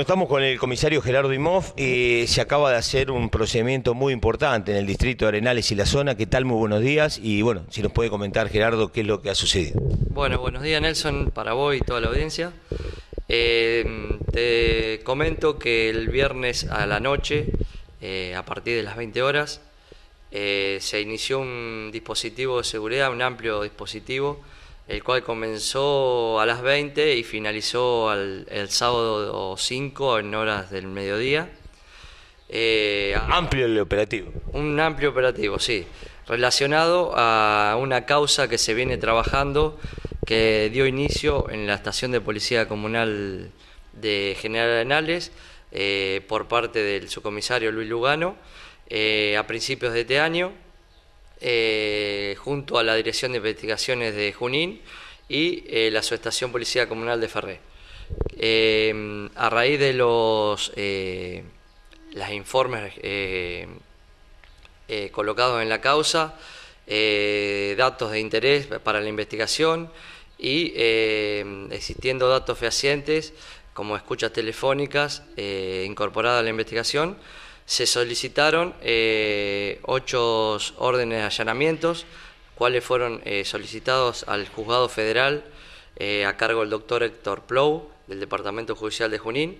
Estamos con el comisario Gerardo Imoff. Eh, se acaba de hacer un procedimiento muy importante en el distrito de Arenales y la zona. ¿Qué tal? Muy buenos días. Y bueno, si nos puede comentar, Gerardo, qué es lo que ha sucedido. Bueno, buenos días, Nelson, para vos y toda la audiencia. Eh, te comento que el viernes a la noche, eh, a partir de las 20 horas, eh, se inició un dispositivo de seguridad, un amplio dispositivo el cual comenzó a las 20 y finalizó el sábado 5 en horas del mediodía. Eh, amplio el operativo. Un amplio operativo, sí, relacionado a una causa que se viene trabajando, que dio inicio en la estación de policía comunal de General Arenales eh, por parte del subcomisario Luis Lugano eh, a principios de este año eh, junto a la Dirección de Investigaciones de Junín y eh, la Subestación Policía Comunal de Ferré. Eh, a raíz de los informes colocados en la causa, datos de interés para la investigación y existiendo datos fehacientes como escuchas telefónicas incorporadas a la investigación, se solicitaron eh, ocho órdenes de allanamientos, cuales fueron eh, solicitados al juzgado federal eh, a cargo del doctor Héctor Plou, del Departamento Judicial de Junín,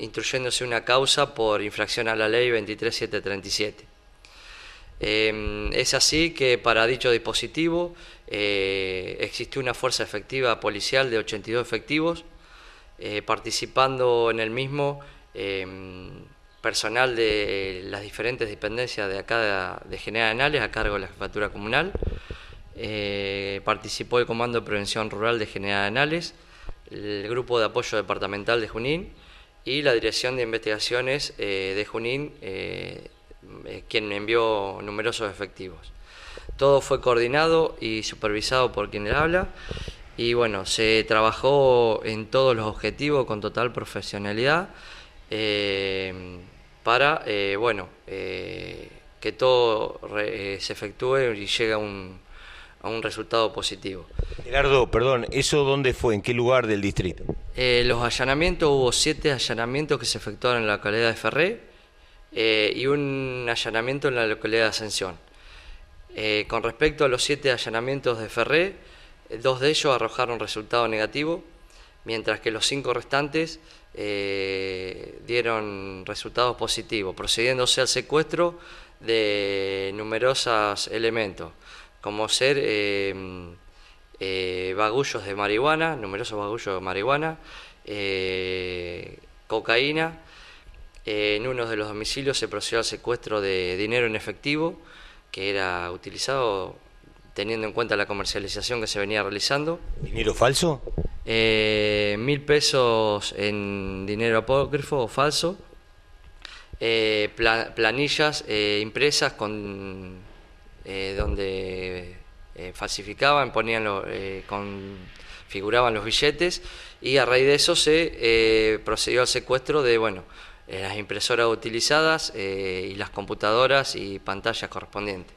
instruyéndose una causa por infracción a la ley 23737. es así que para dicho dispositivo existe existió una fuerza efectiva policial de 82 efectivos, participando en el mismo personal de las diferentes dependencias de acá de, General Anales a cargo de la Jefatura Comunal. Eh, participó el Comando de Prevención Rural de General Anales, el Grupo de Apoyo Departamental de Junín y la Dirección de Investigaciones eh, de Junín, eh, quien envió numerosos efectivos. Todo fue coordinado y supervisado por quien le habla y bueno, se trabajó en todos los objetivos con total profesionalidad para, eh, bueno, eh, que todo eh, se efectúe y llegue a un, resultado positivo. Gerardo, perdón, ¿eso dónde fue? ¿En qué lugar del distrito? los allanamientos, hubo siete allanamientos que se efectuaron en la localidad de Ferré y un allanamiento en la localidad de Ascensión. con respecto a los siete allanamientos de Ferré, dos de ellos arrojaron resultado negativo, mientras que los cinco restantes eh, dieron resultados positivos, procediéndose al secuestro de numerosos elementos, como ser eh, eh, bagullos de marihuana, numerosos bagullos de marihuana, eh, cocaína. En uno de los domicilios se procedió al secuestro de dinero en efectivo que era utilizado teniendo en cuenta la comercialización que se venía realizando. ¿Dinero falso? Eh, mil pesos en dinero apócrifo o falso, eh, planillas eh, impresas con donde falsificaban, ponían con, figuraban los billetes y a raíz de eso se procedió al secuestro de bueno las impresoras utilizadas y las computadoras y pantallas correspondientes.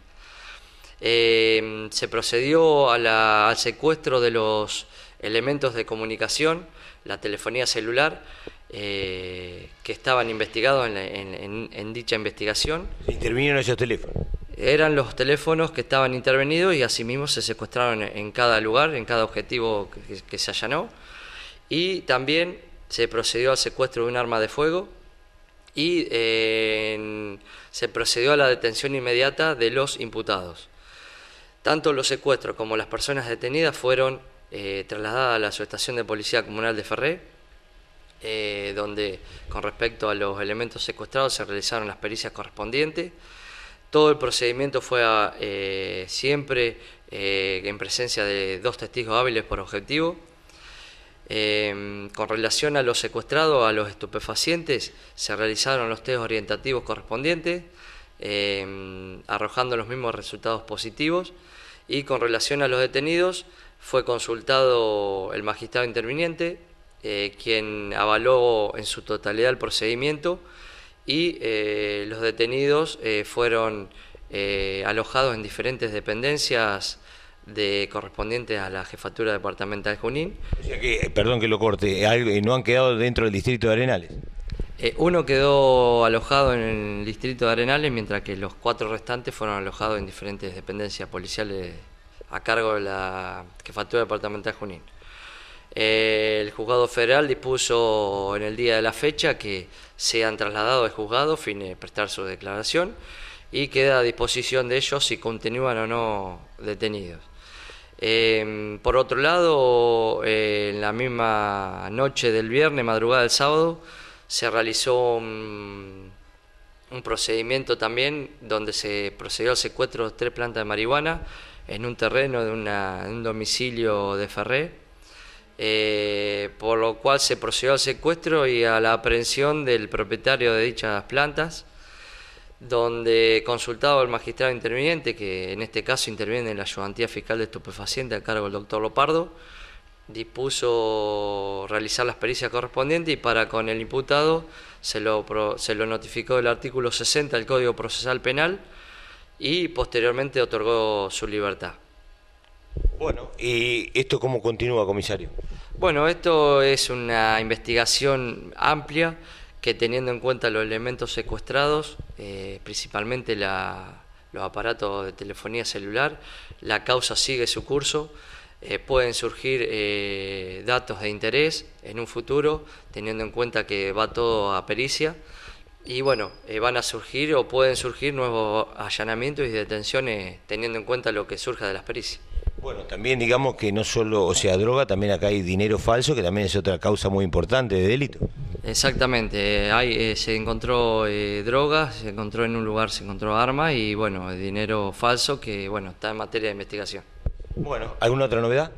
se procedió al secuestro de los elementos de comunicación, la telefonía celular, eh, que estaban investigados en, dicha investigación. ¿Se intervinieron esos teléfonos? Eran los teléfonos que estaban intervenidos y asimismo se secuestraron en cada lugar, en cada objetivo que, se allanó. Y también se procedió al secuestro de un arma de fuego y se procedió a la detención inmediata de los imputados. Tanto los secuestros como las personas detenidas fueron eh, trasladada a la subestación de Policía Comunal de Ferré, eh, donde con respecto a los elementos secuestrados se realizaron las pericias correspondientes. Todo el procedimiento fue eh, siempre en presencia de dos testigos hábiles por objetivo. con relación a los secuestrados, a los estupefacientes, se realizaron los test orientativos correspondientes, arrojando los mismos resultados positivos. Y con relación a los detenidos, fue consultado el magistrado interviniente, eh, quien avaló en su totalidad el procedimiento y eh, los detenidos eh, fueron alojados en diferentes dependencias de correspondientes a la jefatura departamental de Junín. perdón que lo corte, ¿no han quedado dentro del distrito de Arenales? uno quedó alojado en el distrito de Arenales, mientras que los cuatro restantes fueron alojados en diferentes dependencias policiales a cargo de la que departamento Departamental Junín. Eh, el juzgado federal dispuso en el día de la fecha que sean trasladados al juzgado a fin de prestar su declaración y queda a disposición de ellos si continúan o no detenidos. Em, por otro lado, en la misma noche del viernes, madrugada del sábado, se realizó un, un procedimiento también donde se procedió al secuestro de tres plantas de marihuana en un terreno de un domicilio de Ferré, eh, por lo cual se procedió al secuestro y a la aprehensión del propietario de dichas plantas, donde consultado al magistrado interviniente, que en este caso interviene en la ayudantía fiscal de estupefaciente a cargo del doctor Lopardo, dispuso realizar las pericias correspondientes y para con el imputado se lo notificó el artículo 60 del Código Procesal Penal, y posteriormente otorgó su libertad. Bueno, ¿y esto cómo continúa, comisario? Bueno, esto es una investigación amplia que teniendo en cuenta los elementos secuestrados, eh, principalmente los aparatos de telefonía celular, la causa sigue su curso, eh, pueden surgir eh, datos de interés en un futuro, teniendo en cuenta que va todo a pericia. Y bueno, eh, van a surgir o pueden surgir nuevos allanamientos y detenciones teniendo en cuenta lo que surja de las pericias. Bueno, también digamos que no solo, o sea, droga, también acá hay dinero falso, que también es otra causa muy importante de delito. Exactamente, eh, eh, se encontró droga, se encontró en un lugar, se encontró armas y bueno, dinero falso que bueno, está en materia de investigación. Bueno, ¿alguna otra novedad?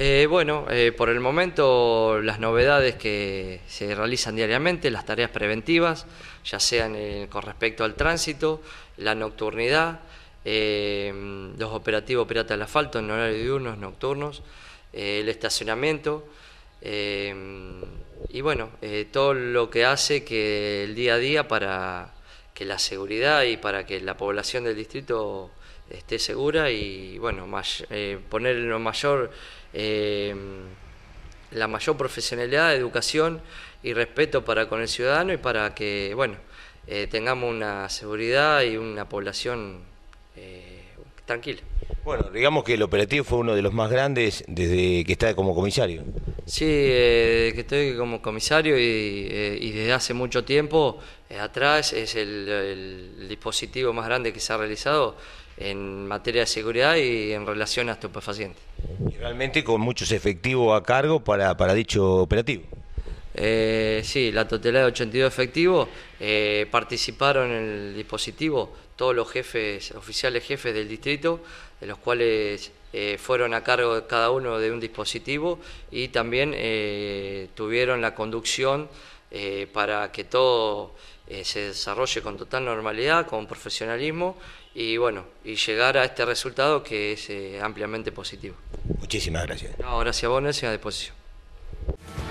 Eh, bueno, eh, por el momento las novedades que se realizan diariamente, las tareas preventivas, ya sean eh, con respecto al tránsito, la nocturnidad, los operativos pirata al asfalto en horarios diurnos, nocturnos, el estacionamiento y bueno, todo lo que hace que el día a día para que la seguridad y para que la población del distrito esté segura y bueno, eh, poner lo mayor, eh, la mayor profesionalidad, educación y respeto para con el ciudadano y para que bueno, eh, tengamos una seguridad y una población tranquila. Bueno, digamos que el operativo fue uno de los más grandes desde que está como comisario. Sí, desde que estoy como comisario y, desde hace mucho tiempo atrás es el, dispositivo más grande que se ha realizado en materia de seguridad y en relación a estupefacientes. Y realmente con muchos efectivos a cargo para, dicho operativo. Eh, sí, la totalidad de 82 efectivos eh, participaron en el dispositivo todos los jefes, oficiales jefes del distrito, de los cuales eh, fueron a cargo de cada uno de un dispositivo y también tuvieron la conducción eh, para que todo eh, se desarrolle con total normalidad, con profesionalismo y bueno, y llegar a este resultado que es eh, ampliamente positivo. Muchísimas gracias. gracias a vos, Nelson, a